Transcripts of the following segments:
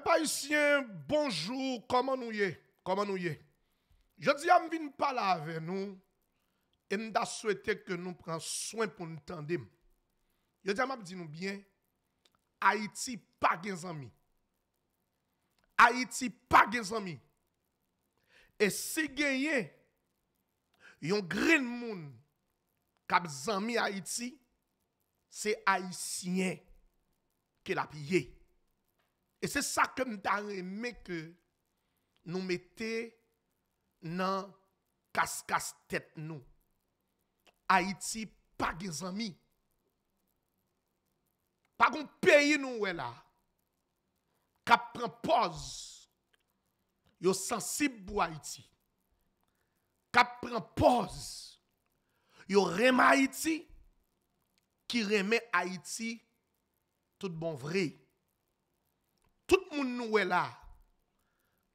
Abayisyen, bonjou, koman nou ye? Koman nou ye? Yo diyam vin pa la ave nou e mda swete ke nou pran swen pou nou tendem. Yo diyam ap di nou bien, Haiti pa gen zami. Haiti pa gen zami. E se genye, yon green moon kab zami Haiti, se Haitien ke la piyey. E se sa kem da reme ke nou mette nan kaskas tet nou. Haiti pa gen zami. Pa goun peyi nou we la. Kapren poz yo sensib bo Haiti. Kapren poz yo reme Haiti ki reme Haiti tout bon vreye. Tout moun nou e la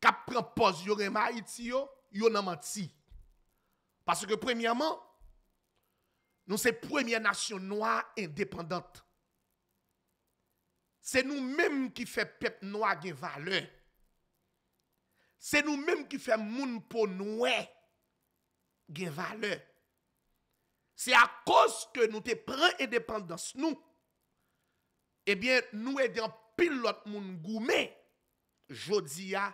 ka prempos yorema iti yo, yo nanman ti. Paske premiaman, nou se premia nasyon noua independante. Se nou menm ki fe pep noua gen vale. Se nou menm ki fe moun pou noue gen vale. Se a kos ke nou te pre independans nou, ebyen eh nou e diyan Pilot moun goumé, Jodia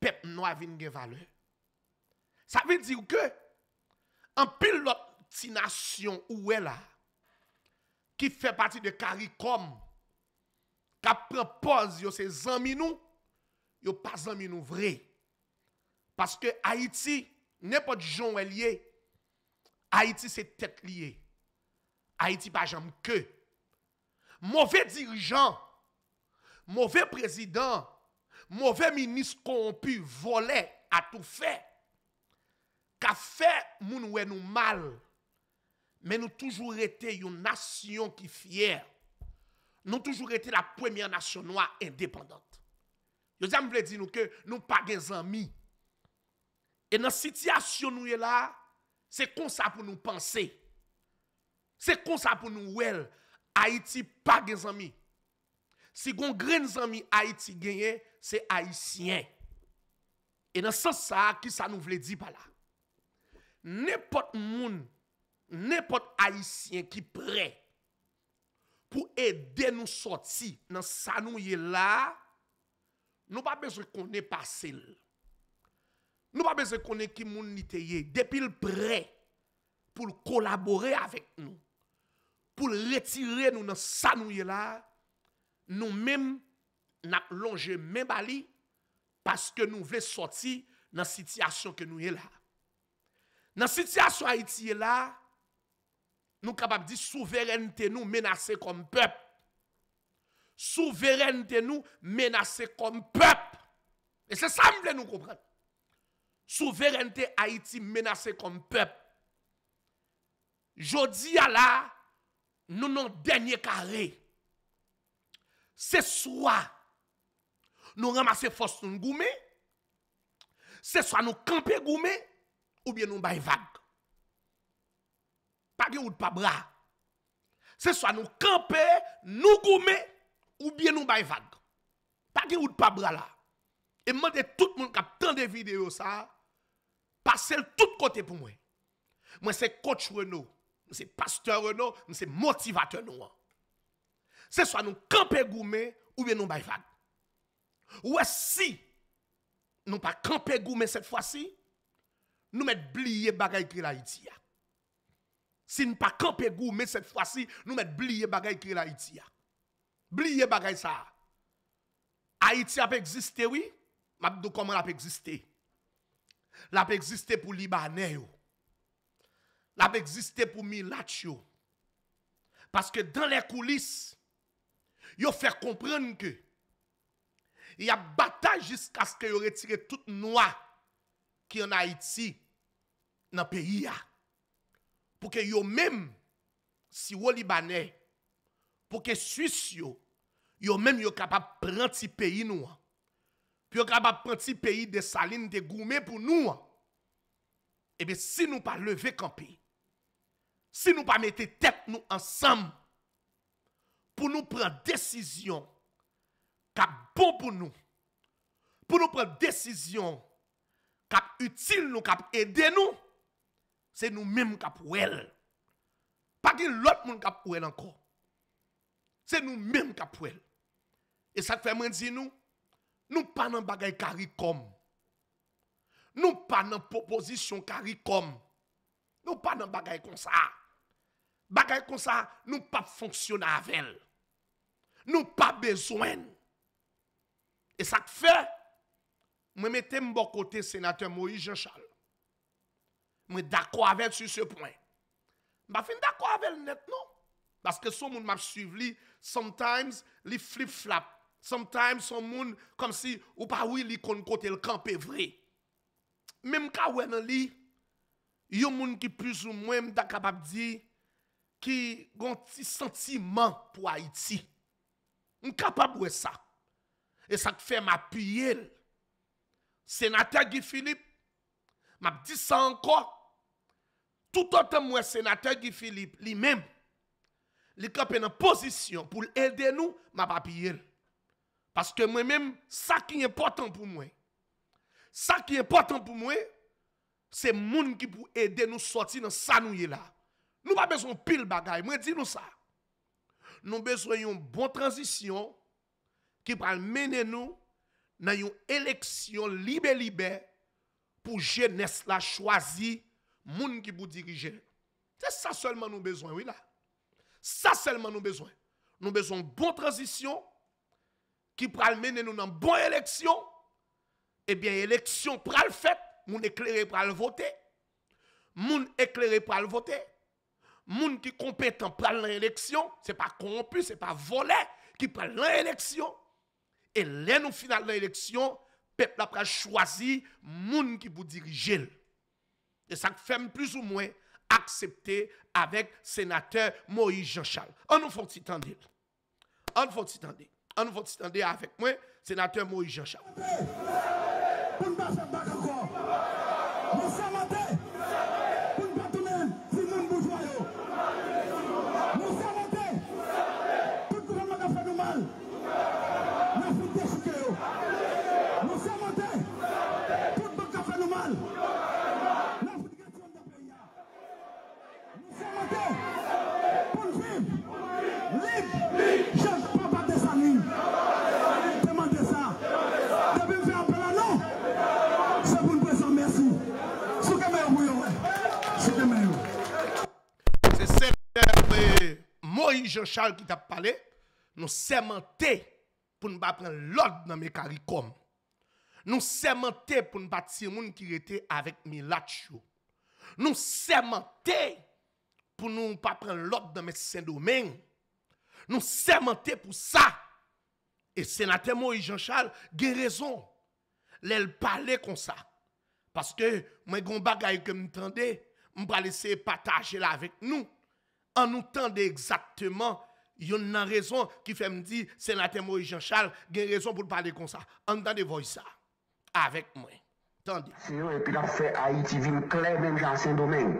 pep noa vin gen valeur. Ça veut dire que, en pilote nation ou là, qui fait partie de CARICOM, qui prend yo ses amis nous, yo pas amis nous vrai. Parce que Haïti, pas pas est Haïti c'est tête liée. Haïti pas jambe que. Mauvais dirigeant, Mowè prezidant, mowè minis kon pou volè a tou fè, ka fè moun wè nou mal, men nou toujou rete yon nasyon ki fyer, nou toujou rete la premè nasyon wè indépendant. Yo diyan mwen blè di nou ke nou pagè zanmi, e nan siti asyon nou yè la, se kon sa pou nou panse, se kon sa pou nou wèl a iti pagè zanmi, Si gon gren zanmi Haiti genye, se Haitien. E nan san sa ki sa nou vle di pa la. Nepot moun, nepot Haitien ki pre pou ede nou soti nan san nou ye la, nou pa bez rekonen pa sel. Nou pa bez rekonen ki moun niteye depil pre pou l'kolabore avek nou, pou l'etire nou nan san nou ye la, Nou mèm nan plonge mèm bali paske nou vle sorti nan sityasyon ke nou yè la. Nan sityasyon Haiti yè la, nou kapap di souverènte nou menase kom pèp. Souverènte nou menase kom pèp. E se samble nou koupren. Souverènte Haiti menase kom pèp. Jodi yè la, nou nan denye karey. Se swa nou ramase fos nou goume, se swa nou kampe goume, ou bien nou bay vag. Pa gen ou dpa bra. Se swa nou kampe, nou goume, ou bien nou bay vag. Pa gen ou dpa bra la. E mwende tout moun kap tan de video sa, pasel tout kote pou mwen. Mwen se kouch re nou, mwen se pasteur re nou, mwen se motivator nou an. c'est soit nous camper goumé ou bien nous ou Ou si nous pas camper goumé cette fois-ci, nous mettons blier bagaille qui Haïti... Si nous pas camper goumé cette fois-ci, nous mettons blier bagaille qui l'Haïti. Blier bagay ça. Haïti a exister oui, Mabdou, comment l'a a exister l'a a exister pour Libanais l'a a exister pour Milatio. Parce que dans les coulisses Yo fèr komprenn kè, ya bata jisk aske yo retire tout noua ki yon Haiti nan peyi ya. Pouke yo mèm si wò libanè, pouke Suis yo, yo mèm yo kapap pranti peyi noua. Pyo kapap pranti peyi de Saline, de Goumè pou noua. Ebe si nou pa leve kampi, si nou pa mette tek nou ansam, pour nous prendre décision qui bon pour nous. Pour nous prendre décision qui utile nous, qui aider nous. C'est nous-mêmes qui pouvons. Pas que l'autre monde qui pouvons encore. C'est nous-mêmes qui pouvons. Et ça fait moi dire nous, nous pas dans bagaille caricom. Nous pas dans proposition caricom. Nous pas dans choses comme ça. Bagay kon sa, nou pa fonksyon avèl. Nou pa bezwen. E sak fe, mwen mette mbo kote senatè Moïse Jean Charles. Mwen dako avèl su se pwen. Mwa fin dako avèl net nou. Baske sou moun map suiv li, sometimes li flip-flap. Sometimes sou moun kom si ou pa wili kon kote l'kamp evre. Mwen mka wè nan li, yon moun ki plus ou mwen mda kabab di... qui ont un sentiment pour Haïti. Je suis capable de ça. Et ça fait m'appuyer. Sénateur Guy Philippe, m'a dit ça encore. Tout autant moi, sénateur Guy Philippe, lui-même, il est en position pour aider nous, m'a appuyer. Parce que moi-même, ça qui est important pour moi, ça qui est important pour moi, c'est monde qui pour aider nous sortir dans ça nous là. Nous pas besoin pile bagaille, moi dis nous ça. Nous besoin une bonne transition qui va mener nous dans une élection libre libre pour jeunesse la choisir monde qui vous diriger. C'est ça seulement nous besoin oui là. Ça seulement nous besoin. Nous besoin d'une bonne transition qui va mener nous dans une bonne élection. Eh bien élection le fait, monde éclairé le voter. monde éclairé le voter moun qui compétent pour l'élection, ce n'est pas corrompu, ce n'est pas volé qui prend l'élection. Et là, nous final l'élection, le peuple a choisi moun qui vous diriger. Et ça fait plus ou moins accepter avec sénateur Moïse Jean-Charles. On nous faut tendre. On nous faut tendre. On nous faut tendre avec moi, sénateur Moïse Jean-Charles. charles qui t'a parlé, nous sémenté pour ne pas prendre l'ordre dans mes CARICOM. Nous sémenté pour ne pas tirer les qui était avec Milachio. Nous sémenté pour ne pas prendre l'ordre dans mes Saint-Domingue. Nous sémenté pour ça. Et sénateur Moïse Jean-Charles, a raison. L'elle parlait comme ça. Parce que, moi, il un que je me je vais laisser partager là avec nous. An nou tende exakteman, yon nan rezon ki fe mdi senate Moe Jean Charles gen rezon pou te pale kon sa. An tende voy sa. Awek mwen. Tande. Se yon epi la fe a iti vin kler men jan sen domen.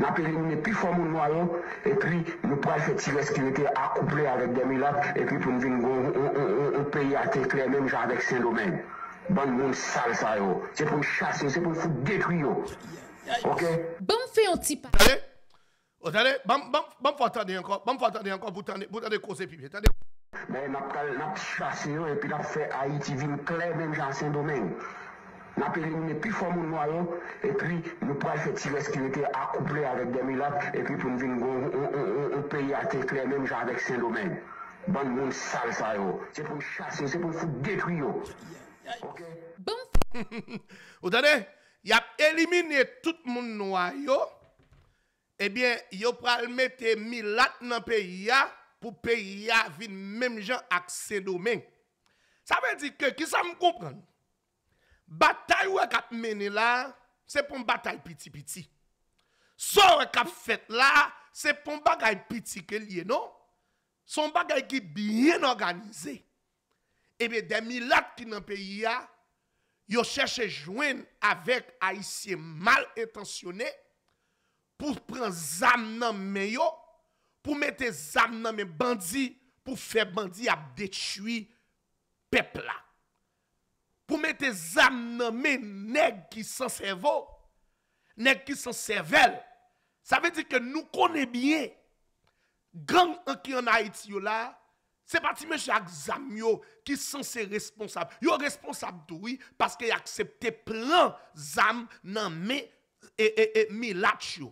Na pe rin mwen epi fomoun mwa yo, epi mwen prefe ti lesk ki mwen te akouple avek demi la, epi mwen vin yon peyi a te kler men jan vek sen domen. Ban mwen sal sa yo. Se pou chas yo, se pou fou detri yo. Ok? Ban mwen fe yon ti pa... Ayo. Vous allez, bam, bam, bam, faut attendre encore, bam, faut attendre encore, vous attendez, vous attendez causer attendez. Mais n'a pas chassé et puis n'a fait Haïti ville claire même dans Saint-Domingue. N'a pas éliminé plus fort mon noyau et puis nous pas fait tirer ce qui était accouplé avec des milates et puis pour nous venir un pays à terre clair même genre avec Saint-Domingue. Bon monde sale ça yo. C'est pour chasser, c'est pour foutre détruire. OK. Bon. Vous attendez, il a éliminé tout mon noyau. Ebyen, eh yo pralme te milat nan peyi ya pou peyi ya vin menm jan ak se domen. Sa ve di ke, ki sa m konpren? Batay we kap mene la, se pon batay piti-piti. So we kap fet la, se pon bagay piti ke liye, no? Son bagay ki bien organize. Ebyen, eh de milat ki nan peyi ya, yo chèche jwen avèk a isye mal etansyonè pou pran zam nan men yo, pou mette zam nan men bandi, pou fe bandi ap detchwi pepla. Pou mette zam nan men neg ki san servo, neg ki san servel. Sa ve di ke nou konen bien, gang an ki an a iti yo la, se pati men chak zam yo, ki san se responsab. Yo responsab dwi, paske aksepte pran zam nan men, e mi lak yo.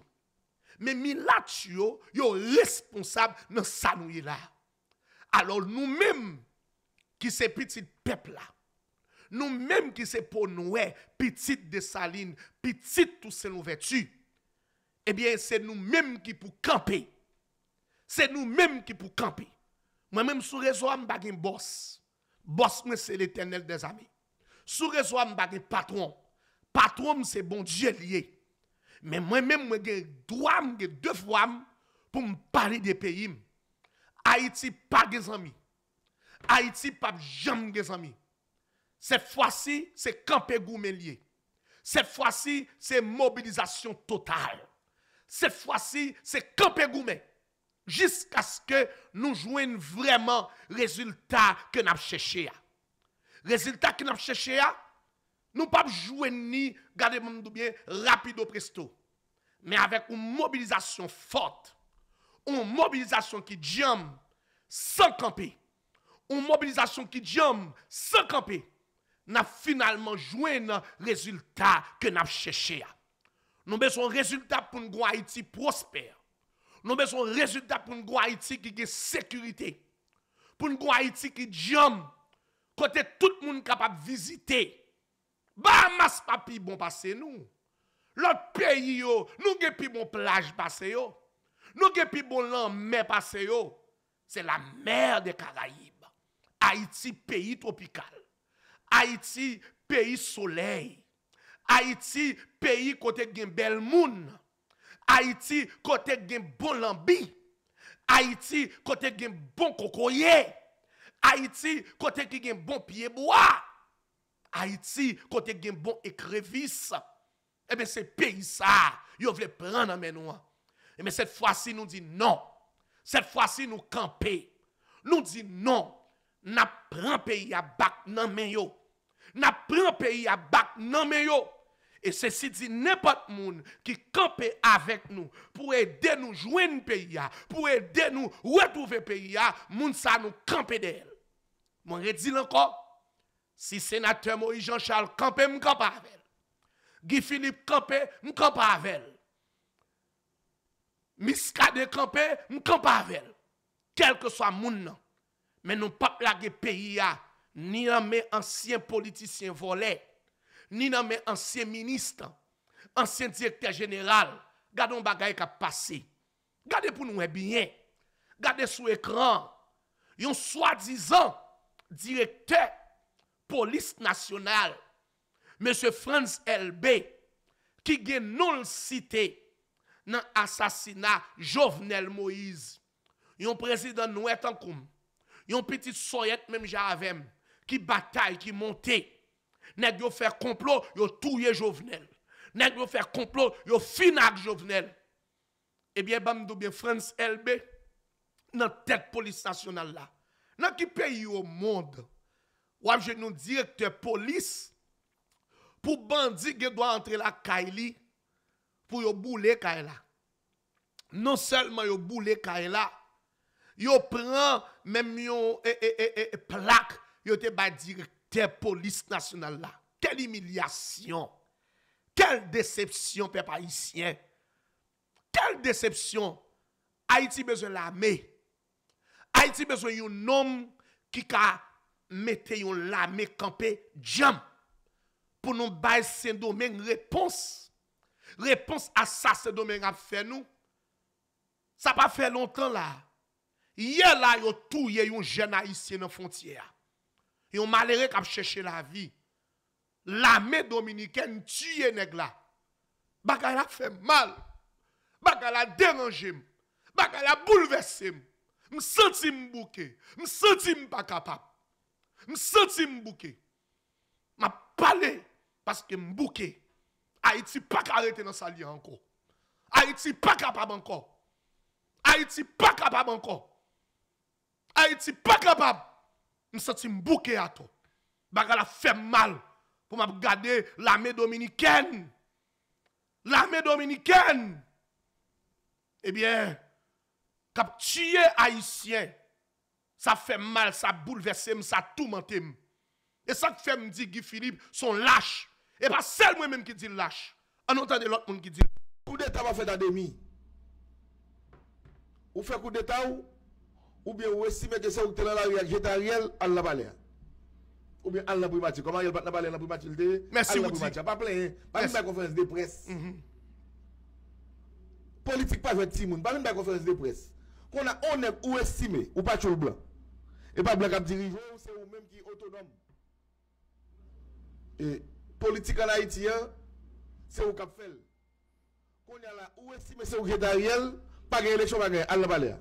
mais Milatio, yo responsable dans sa là alors nous-mêmes qui ces petit peuple là nous-mêmes qui c'est pour nous, petit de saline, petit tous ces vertus, eh bien, c'est nous-mêmes qui pour camper. C'est nous-mêmes qui pour camper. Moi-même, sur réseau, je suis un boss. Boss, c'est l'éternel des amis. Sur réseau, je suis un patron. Patron, c'est bon Dieu lié. Men mwen men mwen gen dwa m gen devwa m pou m pari de peyi m. Haiti pa gen zami. Haiti pa jom gen zami. Se fwa si, se kampe goumen liye. Se fwa si, se mobilizasyon total. Se fwa si, se kampe goumen. Jisk aske nou jwen vreman rezultat ke nap cheshe a. Rezultat ke nap cheshe a, Nou pap jwen ni gade moun dobyen rapido presto. Men avèk ou mobilizasyon fote. Ou mobilizasyon ki djem san kampe. Ou mobilizasyon ki djem san kampe. Na finalman jwen na rezultat ke nap chèche ya. Nou beson rezultat pou nou gwa Haiti prosper. Nou beson rezultat pou nou gwa Haiti ki gen sekurite. Pou nou gwa Haiti ki djem kote tout moun kapap vizite. Ba mas pa pi bon pase nou? Lot peyi yo, nou ge pi bon plaj pase yo? Nou ge pi bon lanme pase yo? Se la mer de Karayib. Haiti peyi topikal. Haiti peyi soley. Haiti peyi kote gen bel moun. Haiti kote gen bon lambi. Haiti kote gen bon kokoye. Haiti kote gen bon pieboa. Haïti, côté gen bon écrevisse. eh bien, c'est pays ça, ils veulent prendre en main Eh bien, cette fois-ci, nous dit non. Cette fois-ci, nous camper. Nous dit non. N'a le pays à bac nan men yo. N'a pays à bac nan men yo. Et ceci dit n'importe moun qui campe avec nous pour aider nous joindre pays pour aider nous retrouver pays moun ça nous camper d'elle. Mon redit encore Si senatèm ou i Jean-Charles Kampè, m'kamp avèl. Gifilip Kampè, m'kamp avèl. Miskade Kampè, m'kamp avèl. Tel ke swa moun nan. Men nou pa plage peyi ya. Ni nan men ansyen politisyen volè. Ni nan men ansyen ministan. Ansyen direktèr jeneral. Gade mba gaye ka pase. Gade pou nou e eh biyen. Gade sou ekran. Yon swa dizan direktèr. police nationale, monsieur Franz LB, qui a non cité dans l'assassinat Jovenel Moïse. Un président qui est en un petit soyette même j'avais, qui bataille, qui monte Nèg yo faire complot, yo touye Jovenel. Nèg yo faire complot, yo finak Jovenel. Eh bien, bam bien France LB, dans tête police nationale là. Dans qui pays au monde, Ou ap jenoun direkte polis. Pou bandi gen do a entre la kay li. Pou yo boule kay la. Non selman yo boule kay la. Yo pren menm yo e, e e e e plak. Yo te ba direkte polis nasyonal la. Kel imilyasyon. Kel decepsyon pe parisyen. Kel decepsyon. Haiti bezon la me. Haiti bezon yon nom ki ka. Mete yon lame kampe djam pou nou baye se domen repons. Repons a sa se domen ap fe nou. Sa pa fe lontan la. Ye la yo touye yon jena isi nan fontiya. Yon male rek ap cheche la vi. Lame dominiken tue neg la. Bakal la fe mal. Bakal la deranje m. Bakal la boulevesse m. M senti m bouke. M senti m pa kapap. Je sens m'a Je parce que m'bouqué. Haïti pas arrêté dans sa lien. encore. Haïti pas capable encore. Haïti pas capable encore. Haïti pas capable. Je sens à toi. Bagala fait mal pour m'a garder l'armée dominicaine. L'armée dominicaine. Eh bien, cap haïtien Sa fe mal, sa bouleversem, sa toumantem. E sa ki fe mdi Gifilib, son lache. E pa sel mwen men ki di lache. An notande lot moun ki di lache. Kou deta wafet ademi. Ou fe kou deta ou, oubyen ou esime ke se ou tena la reak jetan riel, an la balea. Oubyen an la bouy mati. Komaryel bat na balea, an la bouy mati lte. An la bouy mati. Pa ple, an. Ban mwen bè konferens de pres. Mm-hmm. Politik pa jwè ti moun. Ban mwen bè konferens de pres. Kou na onek ou esime ou pati ou blan. E pa blok ap dirijou, se ou menm ki otonom. E politika la iti ya, se ou kap fel. Konya la, ou esime se ou gredaryel, pa gen eleksyon pa gen, al la pale a.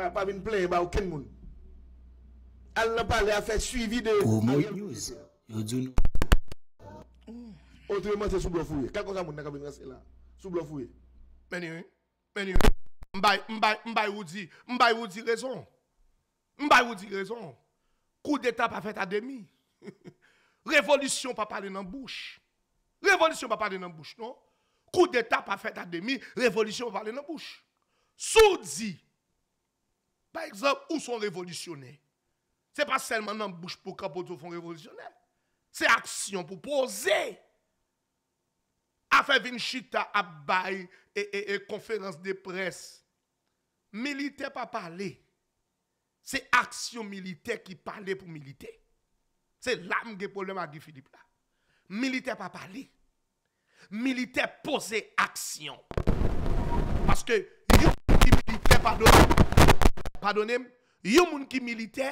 Pa min ple, ba ou ken moun. Al la pale a, fe suivi de... Ou moun yous, yon djoun. Otri mm. yon moun se sou blok fwe. Kako sa moun nan ka bin rase la, sou blok fwe. Meni yon, meni yon, mbay, mbay, mbay wou di, mbay wou di rezon. M'ba vous dire raison. Coup d'état pas fait à demi. Révolution pas parler dans bouche. Révolution pas parler dans bouche, non? Coup d'état pas fait à demi, révolution pas parler dans bouche. Soudi. Par exemple, où sont révolutionnaires? Ce n'est pas seulement dans la bouche pour qu'on fond révolutionnaire. C'est action pour poser. A Vinchita à et, et, et conférence de presse. Militaire pas parler. Se aksyon milite ki pale pou milite. Se lam ge polema ki Filip la. Milite pa pali. Milite pose aksyon. Paske yon ki milite padonem. Yon moun ki milite,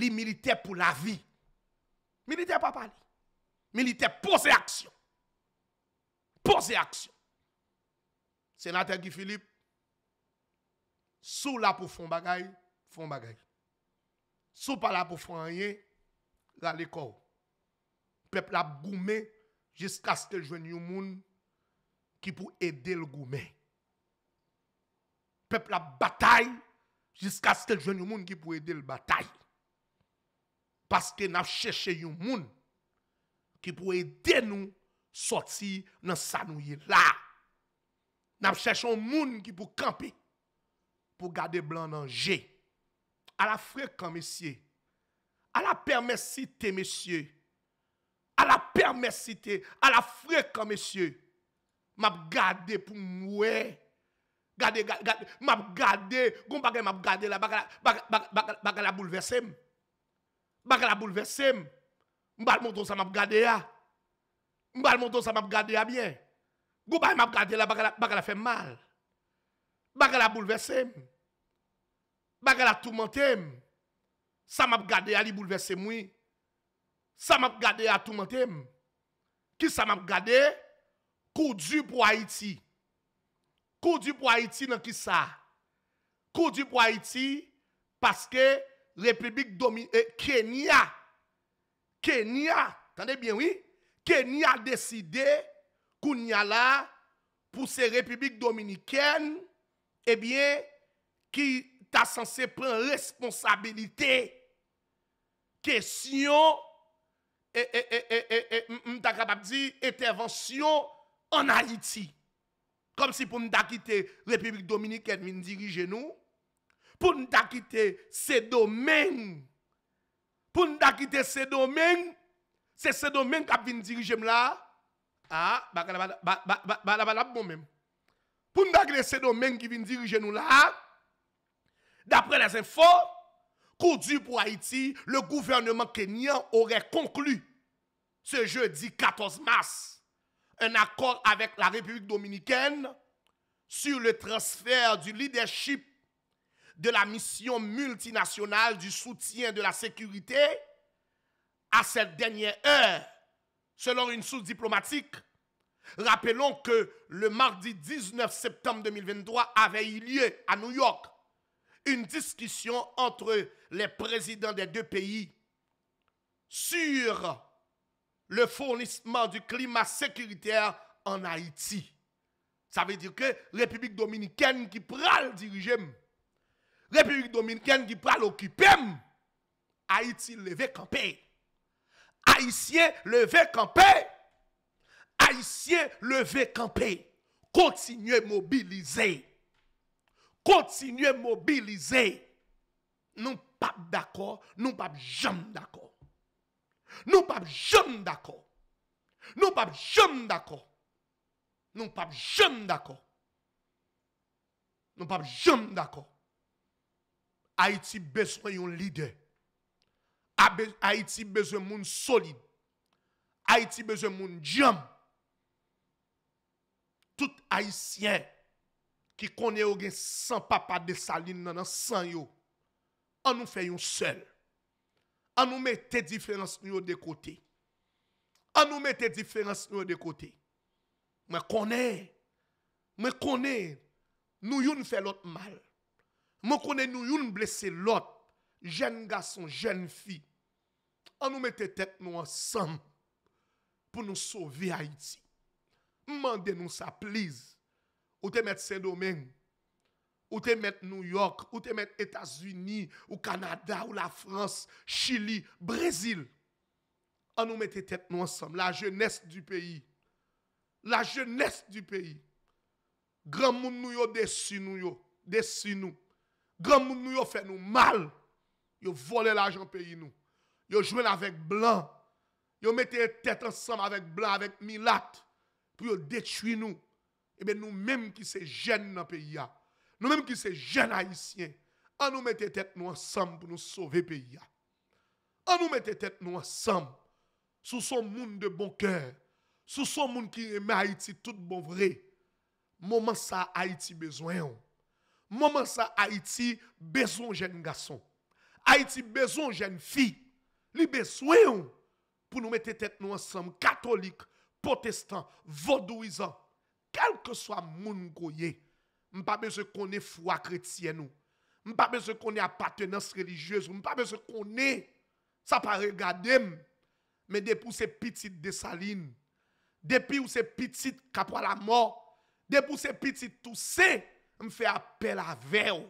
li milite pou la vi. Milite pa pali. Milite pose aksyon. Pose aksyon. Senate ki Filip. Sou la pou fon bagay. Fon bagay. Sou pala pou fwanyen, gale kou. Pepl ap goume, jiska stel jwen yon moun, ki pou ede l goume. Pepl ap batay, jiska stel jwen yon moun, ki pou ede l batay. Paske nap chèche yon moun, ki pou ede nou, sot si nan sanouye la. Nap chèche yon moun, ki pou kampe, pou gade blan nan jè. à la fréquence, messieurs, à la permissité, messieurs, à la permissité, à la fréquence, messieurs, m'a gardé pour moi. Gardez, gardez, m'a gardé, gon bagay m'a gardé la baga la bouleversem. baga la bouleversé. M'bal ça m'a gardé ya. le ça m'a gardé bien. m'a gardé la baga la fait mal. baga la Bagal a touman tem. Sa map gade a li bouleve se moui. Sa map gade a touman tem. Ki sa map gade. Koujou pou Haiti. Koujou pou Haiti nan ki sa. Koujou pou Haiti. Paske. Republik Dominik. Eh, Kenya. Kenya. Tande bien oui. Kenya deside. Koujou pou Haiti. Pou se Republik Dominik. E eh bie. Ki. Ta sanse pren responsabilite Kesyon E, e, e, e, e, e, e, e, e, e, e, e, e, mta krababdi Etervensyon Anality Kom si pou mta kite republik dominike Men dirije nou Pou mta kite se domen Pou mta kite se domen Se se domen kap vin dirije mla Ha? Ba, ba, ba, ba, ba, ba, ba, ba, ba, mman Pou mta kite se domen ki vin dirije nou la Ha? D'après les infos conduites pour Haïti, le gouvernement kenyan aurait conclu ce jeudi 14 mars un accord avec la République dominicaine sur le transfert du leadership de la mission multinationale du soutien de la sécurité à cette dernière heure, selon une source diplomatique. Rappelons que le mardi 19 septembre 2023 avait eu lieu à New York une discussion entre les présidents des deux pays sur le fournissement du climat sécuritaire en Haïti. Ça veut dire que République dominicaine qui prend le diriger, République dominicaine qui prend occuper, Haïti levé campé, Haïtien levé campé, Haïtien levé campé, Continuez mobiliser continuer à mobiliser. Nous pas d'accord, nous pas jamais d'accord. Nous pas jamais d'accord. Nous pas jamais d'accord. Nous pas jamais d'accord. Nous pas jamais d'accord. Haïti besoin d'un leader. Haïti besoin d'un solide. Haïti besoin d'un jam. Tout haïtien Ki konye ou gen san papa de saline nanan san yo. An nou fe yon sel. An nou mette diferans nou yo de kote. An nou mette diferans nou yo de kote. Mwen konye. Mwen konye. Nou yon fe lot mal. Mwen konye nou yon blese lot. Jen gason, jen fi. An nou mette tek nou an san. Pou nou sovi a iti. Mwen denoun sa pliz. ou te mettre Saint-Domingue, ou te mettre New York, ou te mettre États-Unis, ou Canada, ou la France, Chili, Brésil. On nous mettait tête nous ensemble, la jeunesse du pays. La jeunesse du pays. Grand monde nous a déçu nous nous. Grand monde nous fait nous mal. Yo volé l'argent pays nous. Yo joué avec blanc. Yo mettez tête ensemble avec blanc avec Milat pour détruire nous eh bien nous-mêmes qui sommes jeunes dans le pays, nous-mêmes qui sommes jeunes haïtiens, on nous mettons tête nous ensemble pour nous sauver le pays. On nous mettre tête nous ensemble sous son monde de bon cœur, sous son monde qui aime Haïti tout bon vrai. Moment ça Haïti besoin. Oh. Moment ça Haïti besoin jeune garçon. Haïti besoin jeune fille. Li besoin oh, pour nous mettre tête nous ensemble catholiques, protestants, vaudouisants. kel ke swa moun goye, m pa be se kone fwa kretien ou, m pa be se kone apatenans religyez ou, m pa be se kone, sa pa regade m, me depou se pitit desaline, depi ou se pitit kapwa la mor, depou se pitit tousse, m fe apel avew,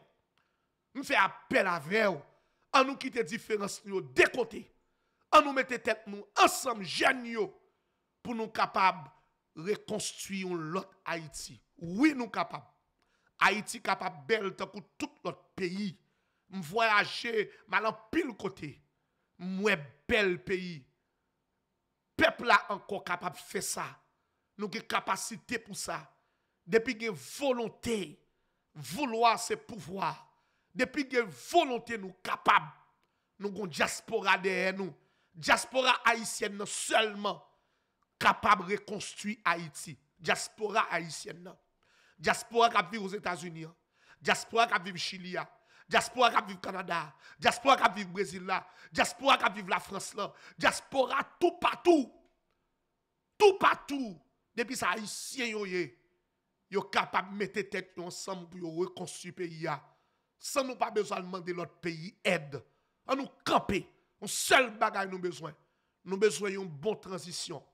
m fe apel avew, an nou kite diferans yo dekote, an nou mette tek nou, an som jen yo, pou nou kapab, Rekonstruyon lot Haïti. Ouwi nou kapab. Haïti kapab bel te kou tout lot peyi. M voyaje malan pil kote. Mwe bel peyi. Pepla anko kapab fe sa. Nou ge kapasite pou sa. Depi gen volonte, vouloa se pouvoa. Depi gen volonte nou kapab. Nou kon diaspora deye nou. Diaspora Haïtienne nou selman. capable de reconstruire Haïti. Diaspora haïtienne. Diaspora qui vit aux États-Unis. Hein. Diaspora qui vit au Chili. Hein. Diaspora qui vit au Canada. Hein. Diaspora qui vit au Brésil. Diaspora qui vit la France. Là. Diaspora tout partout. Tout partout. Depuis ça, haïtien yoye. Yo capable de mettre tête ensemble pour reconstruire le pays. Sans nous pas besoin de demander l'autre pays aide. On nous camper. On seul bagage nous besoin. Nous besoin d'une bonne transition.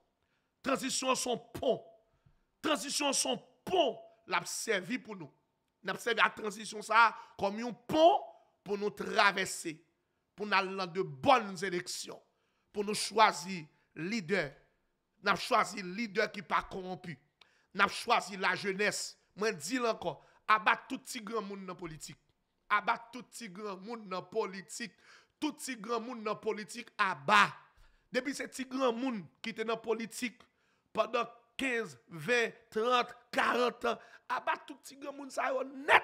Transition son pont. Transition son pont l'a servi pour nous. L'a servi à transition ça comme un pont pour nous traverser, pour nous aller de bonnes élections, pour nous choisir leader. N'a choisi leader qui pas corrompu. N'a choisi la jeunesse. Moi dis encore, abat tout petit grand monde dans politique. Abat tout petit grand monde dans politique. Tout petit grand monde dans politique abat. Depuis ce petit grand monde qui était dans politique pendant 15, 20, 30, 40 ans, abat tout petit grand monde ça net.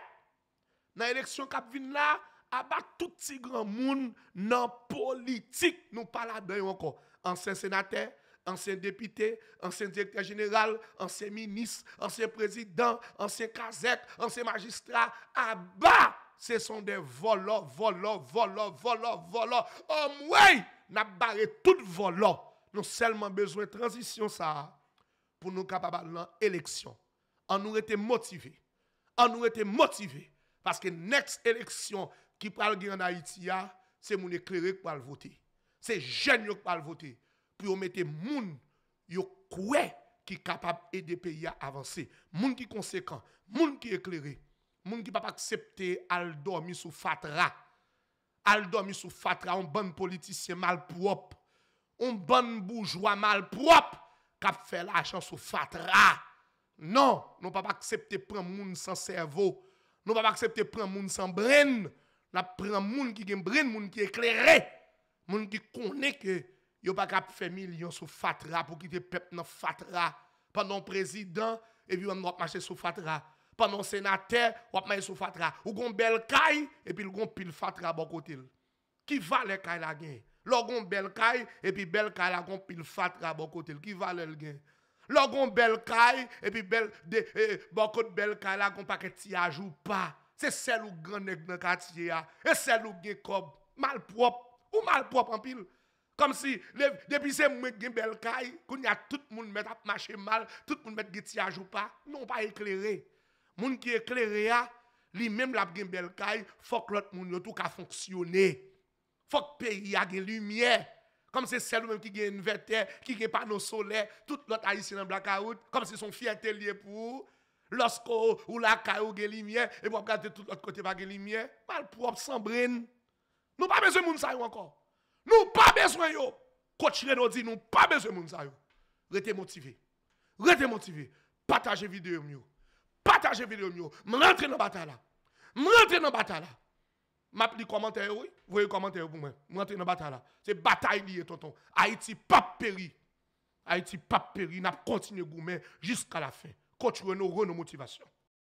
Dans l'élection qui vient là, abat tout petit grand monde dans politique. Nous parlons encore. Ancien sénateur, ancien député, ancien directeur général, ancien ministre, ancien président, ancien casette, ancien magistrat, abat ce sont des voleurs, voleurs, voleurs, voleurs, voleurs. On moins nous avons barré tout voleur. Nous seulement besoin de transition ça pour nous capables dans élection, On nous était motivés. On nous était motivés. Parce que next élection qui parle en Haïti, c'est mon éclairé qui le voter. C'est jeunes qui le voter. Pour mettre moun, yo koué qui capable d'aider le pays à avancer. Moun qui conséquent, moun qui éclairé, moun qui pas accepter al dormir sous fatra. Al dormir sous fatra, un bon politicien mal propre, un bon bourgeois mal propre cap fait l'argent sous fatra. Non, nous ne pas accepter de prendre monde sans cerveau. Nous ne pas accepter de prendre monde sans brain. Nous prenons monde qui a un monde qui éclairé. Monde qui connaît que a pas cap faire millions sous fatra pour quitter peuple dans fatra pendant président et puis on va marcher sous fatra pendant sénateur on va marcher sous fatra ou gon belle caille et puis le gon pile fatra côté qui va les caille Logon bel kay, epi bel kay la kon pil fat ka bokot el, ki val el gen. Logon bel kay, epi bel, de, e, bokot bel kay la kon pa ke tiaj ou pa. Se sel ou gen nek nek a tia, e sel ou gen kob, mal prop, ou mal prop an pil. Kom si, depi se moun men gen bel kay, koun ya tout moun men ap mache mal, tout moun men gen tiaj ou pa, non pa ekleri. Moun ki ekleri a, li menm la gen bel kay, fok lot moun yo tou ka fonksyoni. faut que pays a une lumière. Comme c'est celle qui a une verte, qui a nos soleils. tout l'autre haïtien en blackout, comme si son fierté lié pour lorsque ou la caillou a lumière et vous regardez tout l'autre côté pas lumière, mal propre sans brine. Nous pas besoin nous ça encore. Nous pas besoin yo. Coach Renaud dit nous pas besoin de nous yo. Restez motivés. Restez motivés. Partagez vidéo mieux. Partagez vidéo mieux. rentre dans bataille là. rentrez dans bataille là m'a pris commentaire, oui. Vous voyez commentaire pour moi. dans la bataille là. C'est bataille liée, tonton. Haïti, pas péri. Haïti, pas péri. N'a continué gourmer jusqu'à la fin. Coach nos nos motivations.